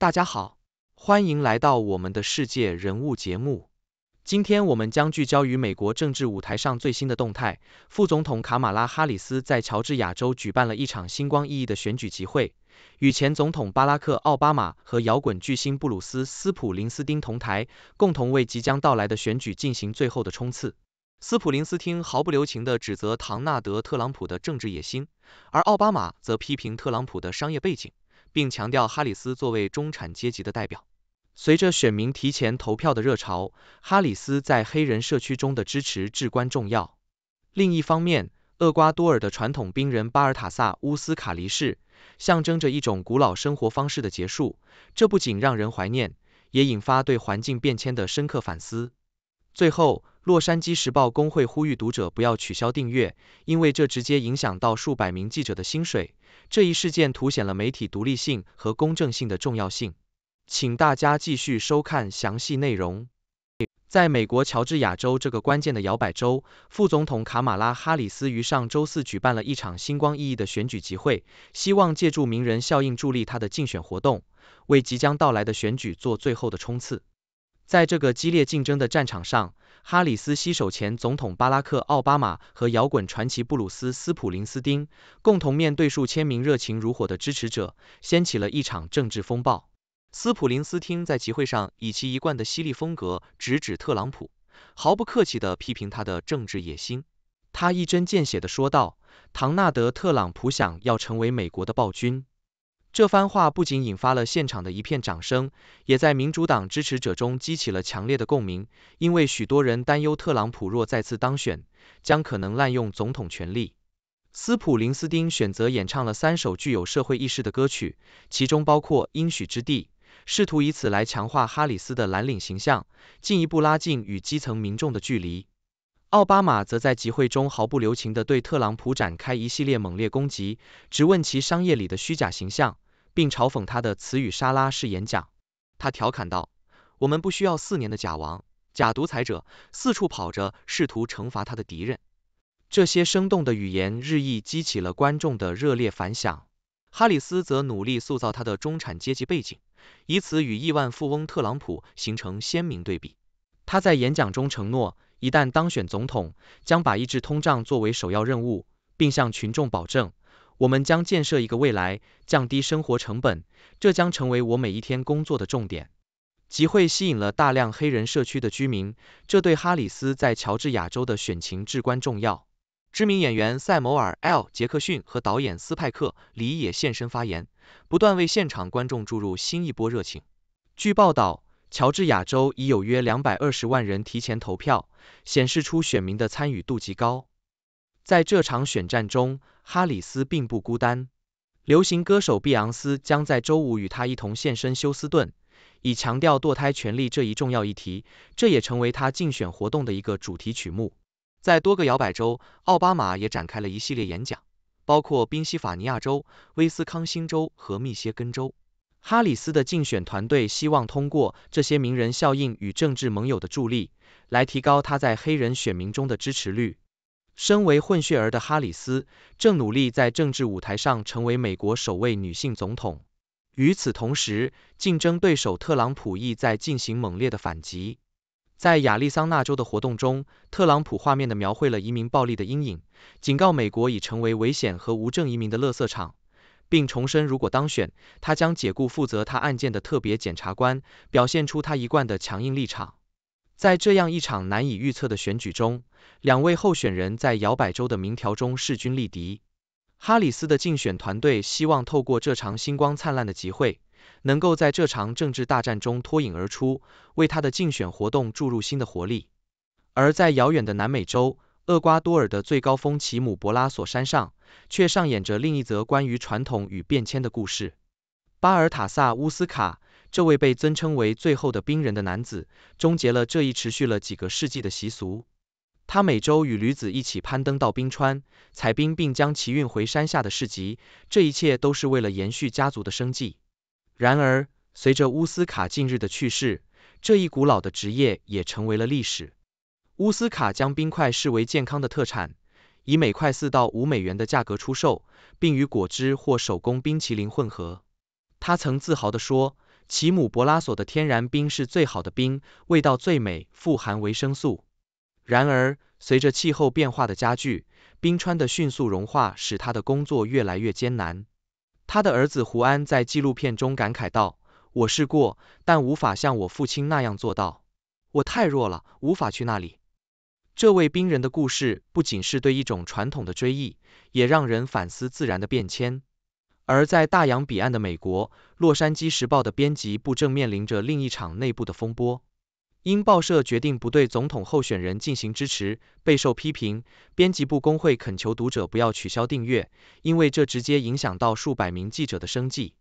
大家好，欢迎来到我们的世界人物节目。今天我们将聚焦于美国政治舞台上最新的动态。副总统卡马拉哈里斯在乔治亚州举办了一场星光熠熠的选举集会，与前总统巴拉克奥巴马和摇滚巨星布鲁斯斯普林斯汀同台，共同为即将到来的选举进行最后的冲刺。斯普林斯汀毫不留情地指责唐纳德特朗普的政治野心，而奥巴马则批评特朗普的商业背景。并强调哈里斯作为中产阶级的代表。随着选民提前投票的热潮，哈里斯在黑人社区中的支持至关重要。另一方面，厄瓜多尔的传统兵人巴尔塔萨乌斯卡离世，象征着一种古老生活方式的结束。这不仅让人怀念，也引发对环境变迁的深刻反思。最后。《洛杉矶时报》工会呼吁读者不要取消订阅，因为这直接影响到数百名记者的薪水。这一事件凸显了媒体独立性和公正性的重要性。请大家继续收看详细内容。在美国乔治亚州这个关键的摇摆州，副总统卡马拉哈里斯于上周四举办了一场星光熠熠的选举集会，希望借助名人效应助力他的竞选活动，为即将到来的选举做最后的冲刺。在这个激烈竞争的战场上，哈里斯携手前总统巴拉克·奥巴马和摇滚传奇布鲁斯·斯普林斯汀，共同面对数千名热情如火的支持者，掀起了一场政治风暴。斯普林斯汀在集会上以其一贯的犀利风格，直指特朗普，毫不客气的批评他的政治野心。他一针见血地说道：“唐纳德·特朗普想要成为美国的暴君。”这番话不仅引发了现场的一片掌声，也在民主党支持者中激起了强烈的共鸣，因为许多人担忧特朗普若再次当选，将可能滥用总统权力。斯普林斯丁选择演唱了三首具有社会意识的歌曲，其中包括《应许之地》，试图以此来强化哈里斯的蓝领形象，进一步拉近与基层民众的距离。奥巴马则在集会中毫不留情的对特朗普展开一系列猛烈攻击，质问其商业里的虚假形象，并嘲讽他的词语沙拉式演讲。他调侃道：“我们不需要四年的假王、假独裁者，四处跑着试图惩罚他的敌人。”这些生动的语言日益激起了观众的热烈反响。哈里斯则努力塑造他的中产阶级背景，以此与亿万富翁特朗普形成鲜明对比。他在演讲中承诺。一旦当选总统，将把抑制通胀作为首要任务，并向群众保证，我们将建设一个未来，降低生活成本，这将成为我每一天工作的重点。集会吸引了大量黑人社区的居民，这对哈里斯在乔治亚州的选情至关重要。知名演员塞摩尔 ·L· 杰克逊和导演斯派克·李也现身发言，不断为现场观众注入新一波热情。据报道。乔治亚州已有约两百二十万人提前投票，显示出选民的参与度极高。在这场选战中，哈里斯并不孤单，流行歌手碧昂斯将在周五与他一同现身休斯顿，以强调堕胎权利这一重要议题，这也成为他竞选活动的一个主题曲目。在多个摇摆州，奥巴马也展开了一系列演讲，包括宾夕法尼亚州、威斯康星州和密歇根州。哈里斯的竞选团队希望通过这些名人效应与政治盟友的助力，来提高他在黑人选民中的支持率。身为混血儿的哈里斯正努力在政治舞台上成为美国首位女性总统。与此同时，竞争对手特朗普亦在进行猛烈的反击。在亚利桑那州的活动中，特朗普画面的描绘了移民暴力的阴影，警告美国已成为危险和无证移民的乐色场。并重申，如果当选，他将解雇负责他案件的特别检察官，表现出他一贯的强硬立场。在这样一场难以预测的选举中，两位候选人在摇摆州的民调中势均力敌。哈里斯的竞选团队希望透过这场星光灿烂的集会，能够在这场政治大战中脱颖而出，为他的竞选活动注入新的活力。而在遥远的南美洲，厄瓜多尔的最高峰奇姆博拉索山上。却上演着另一则关于传统与变迁的故事。巴尔塔萨·乌斯卡，这位被尊称为“最后的冰人”的男子，终结了这一持续了几个世纪的习俗。他每周与驴子一起攀登到冰川，采冰并将其运回山下的市集，这一切都是为了延续家族的生计。然而，随着乌斯卡近日的去世，这一古老的职业也成为了历史。乌斯卡将冰块视为健康的特产。以每块四到五美元的价格出售，并与果汁或手工冰淇淋混合。他曾自豪地说，奇姆博拉索的天然冰是最好的冰，味道最美，富含维生素。然而，随着气候变化的加剧，冰川的迅速融化使他的工作越来越艰难。他的儿子胡安在纪录片中感慨道：“我试过，但无法像我父亲那样做到。我太弱了，无法去那里。”这位冰人的故事不仅是对一种传统的追忆，也让人反思自然的变迁。而在大洋彼岸的美国，洛杉矶时报的编辑部正面临着另一场内部的风波。因报社决定不对总统候选人进行支持，备受批评。编辑部工会恳求读者不要取消订阅，因为这直接影响到数百名记者的生计。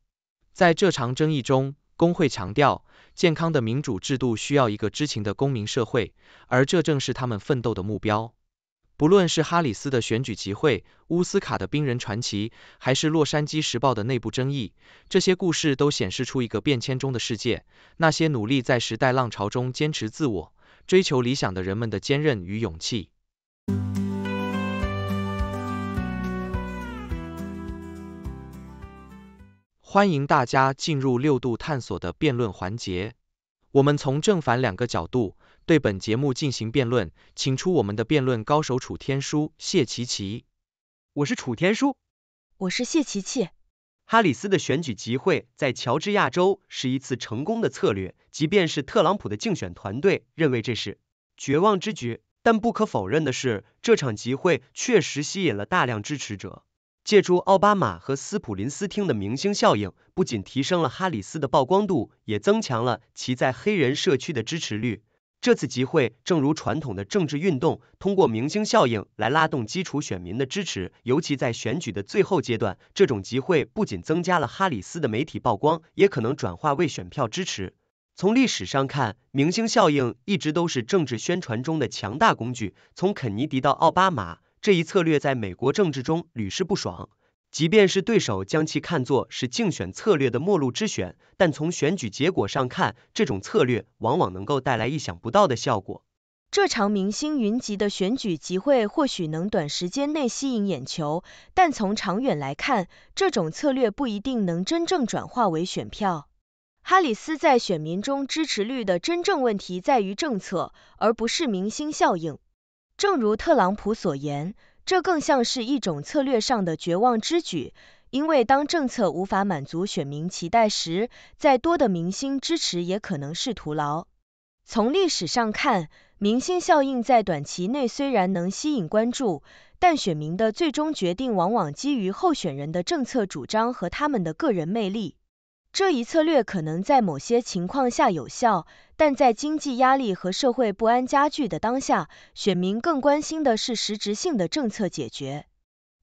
在这场争议中，工会强调，健康的民主制度需要一个知情的公民社会，而这正是他们奋斗的目标。不论是哈里斯的选举集会、乌斯卡的冰人传奇，还是《洛杉矶时报》的内部争议，这些故事都显示出一个变迁中的世界，那些努力在时代浪潮中坚持自我、追求理想的人们的坚韧与勇气。欢迎大家进入六度探索的辩论环节。我们从正反两个角度对本节目进行辩论，请出我们的辩论高手楚天舒、谢琪琪。我是楚天舒，我是谢琪琪。哈里斯的选举集会在乔治亚州是一次成功的策略，即便是特朗普的竞选团队认为这是绝望之举，但不可否认的是，这场集会确实吸引了大量支持者。借助奥巴马和斯普林斯汀的明星效应，不仅提升了哈里斯的曝光度，也增强了其在黑人社区的支持率。这次集会正如传统的政治运动，通过明星效应来拉动基础选民的支持。尤其在选举的最后阶段，这种集会不仅增加了哈里斯的媒体曝光，也可能转化为选票支持。从历史上看，明星效应一直都是政治宣传中的强大工具。从肯尼迪到奥巴马。这一策略在美国政治中屡试不爽，即便是对手将其看作是竞选策略的末路之选，但从选举结果上看，这种策略往往能够带来意想不到的效果。这场明星云集的选举集会或许能短时间内吸引眼球，但从长远来看，这种策略不一定能真正转化为选票。哈里斯在选民中支持率的真正问题在于政策，而不是明星效应。正如特朗普所言，这更像是一种策略上的绝望之举。因为当政策无法满足选民期待时，再多的明星支持也可能是徒劳。从历史上看，明星效应在短期内虽然能吸引关注，但选民的最终决定往往基于候选人的政策主张和他们的个人魅力。这一策略可能在某些情况下有效，但在经济压力和社会不安加剧的当下，选民更关心的是实质性的政策解决。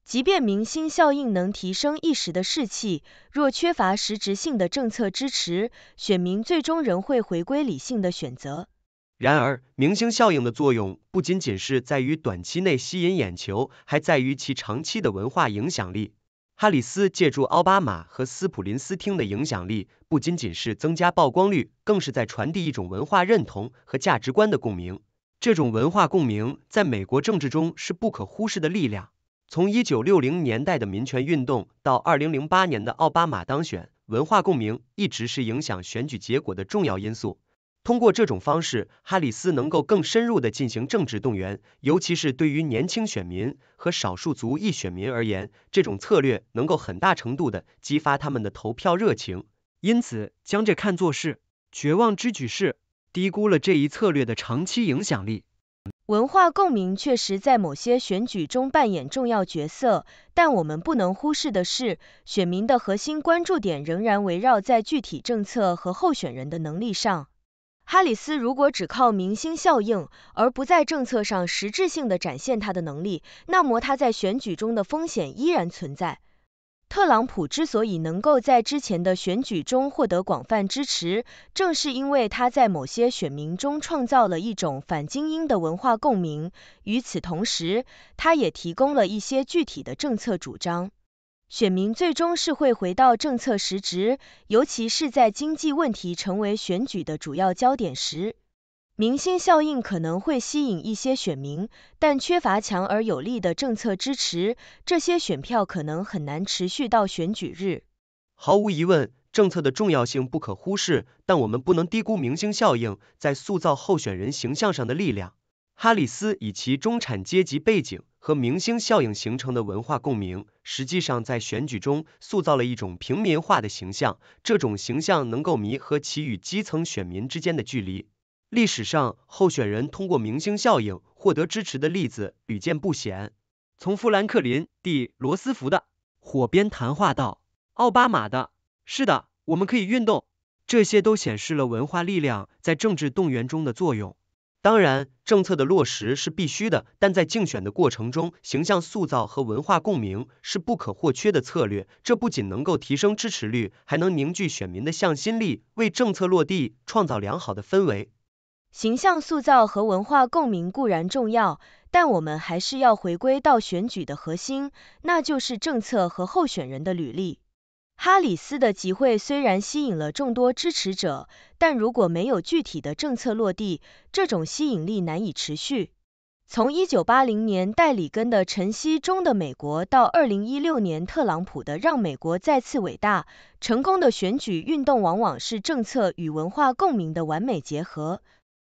即便明星效应能提升一时的士气，若缺乏实质性的政策支持，选民最终仍会回归理性的选择。然而，明星效应的作用不仅仅是在于短期内吸引眼球，还在于其长期的文化影响力。哈里斯借助奥巴马和斯普林斯汀的影响力，不仅仅是增加曝光率，更是在传递一种文化认同和价值观的共鸣。这种文化共鸣在美国政治中是不可忽视的力量。从一九六零年代的民权运动到二零零八年的奥巴马当选，文化共鸣一直是影响选举结果的重要因素。通过这种方式，哈里斯能够更深入地进行政治动员，尤其是对于年轻选民和少数族裔选民而言，这种策略能够很大程度地激发他们的投票热情。因此，将这看作是绝望之举是低估了这一策略的长期影响力。文化共鸣确实在某些选举中扮演重要角色，但我们不能忽视的是，选民的核心关注点仍然围绕在具体政策和候选人的能力上。哈里斯如果只靠明星效应，而不在政策上实质性的展现他的能力，那么他在选举中的风险依然存在。特朗普之所以能够在之前的选举中获得广泛支持，正是因为他在某些选民中创造了一种反精英的文化共鸣，与此同时，他也提供了一些具体的政策主张。选民最终是会回到政策实质，尤其是在经济问题成为选举的主要焦点时，明星效应可能会吸引一些选民，但缺乏强而有力的政策支持，这些选票可能很难持续到选举日。毫无疑问，政策的重要性不可忽视，但我们不能低估明星效应在塑造候选人形象上的力量。哈里斯以其中产阶级背景。和明星效应形成的文化共鸣，实际上在选举中塑造了一种平民化的形象。这种形象能够弥合其与基层选民之间的距离。历史上，候选人通过明星效应获得支持的例子屡见不鲜，从富兰克林 ·D· 罗斯福的火边谈话到奥巴马的“是的，我们可以运动”，这些都显示了文化力量在政治动员中的作用。当然，政策的落实是必须的，但在竞选的过程中，形象塑造和文化共鸣是不可或缺的策略。这不仅能够提升支持率，还能凝聚选民的向心力，为政策落地创造良好的氛围。形象塑造和文化共鸣固然重要，但我们还是要回归到选举的核心，那就是政策和候选人的履历。哈里斯的集会虽然吸引了众多支持者，但如果没有具体的政策落地，这种吸引力难以持续。从1980年里根的《晨曦中的美国》到2016年特朗普的《让美国再次伟大》，成功的选举运动往往是政策与文化共鸣的完美结合。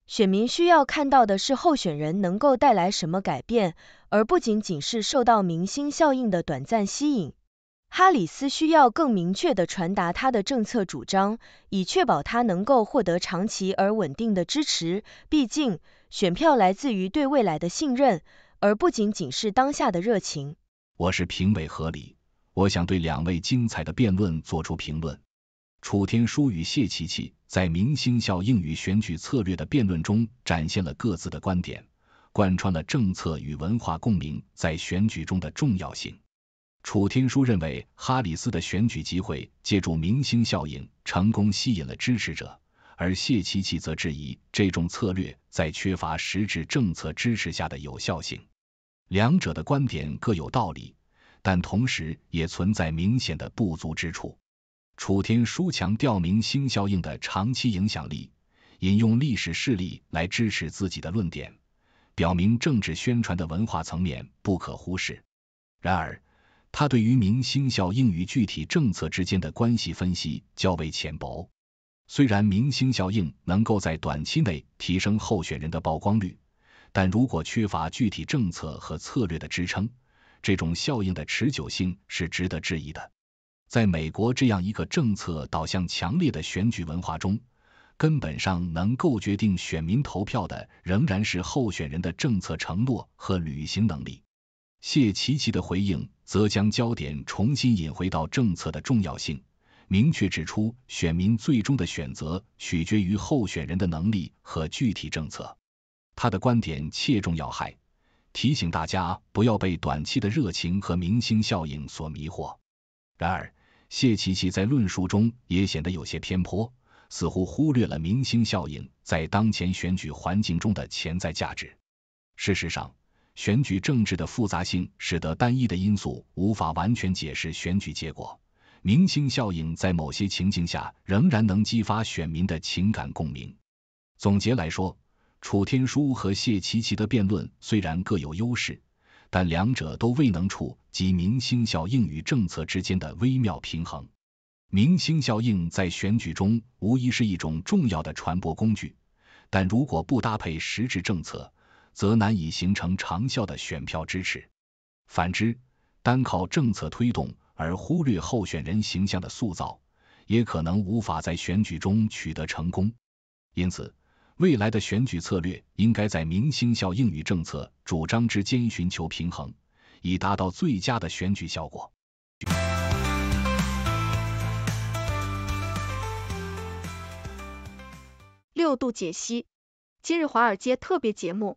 选民需要看到的是候选人能够带来什么改变，而不仅仅是受到明星效应的短暂吸引。哈里斯需要更明确的传达他的政策主张，以确保他能够获得长期而稳定的支持。毕竟，选票来自于对未来的信任，而不仅仅是当下的热情。我是评委何理，我想对两位精彩的辩论做出评论。楚天舒与谢琪琪在明星效应与选举策略的辩论中，展现了各自的观点，贯穿了政策与文化共鸣在选举中的重要性。楚天舒认为，哈里斯的选举机会借助明星效应成功吸引了支持者，而谢奇奇则质疑这种策略在缺乏实质政策支持下的有效性。两者的观点各有道理，但同时也存在明显的不足之处。楚天舒强调明星效应的长期影响力，引用历史事例来支持自己的论点，表明政治宣传的文化层面不可忽视。然而，他对于明星效应与具体政策之间的关系分析较为浅薄。虽然明星效应能够在短期内提升候选人的曝光率，但如果缺乏具体政策和策略的支撑，这种效应的持久性是值得质疑的。在美国这样一个政策导向强烈的选举文化中，根本上能够决定选民投票的仍然是候选人的政策承诺和履行能力。谢奇奇的回应。则将焦点重新引回到政策的重要性，明确指出选民最终的选择取决于候选人的能力和具体政策。他的观点切中要害，提醒大家不要被短期的热情和明星效应所迷惑。然而，谢奇奇在论述中也显得有些偏颇，似乎忽略了明星效应在当前选举环境中的潜在价值。事实上，选举政治的复杂性使得单一的因素无法完全解释选举结果。明星效应在某些情境下仍然能激发选民的情感共鸣。总结来说，楚天舒和谢琪琪的辩论虽然各有优势，但两者都未能触及明星效应与政策之间的微妙平衡。明星效应在选举中无疑是一种重要的传播工具，但如果不搭配实质政策，则难以形成长效的选票支持。反之，单靠政策推动而忽略候选人形象的塑造，也可能无法在选举中取得成功。因此，未来的选举策略应该在明星效应与政策主张之间寻求平衡，以达到最佳的选举效果。六度解析，今日华尔街特别节目。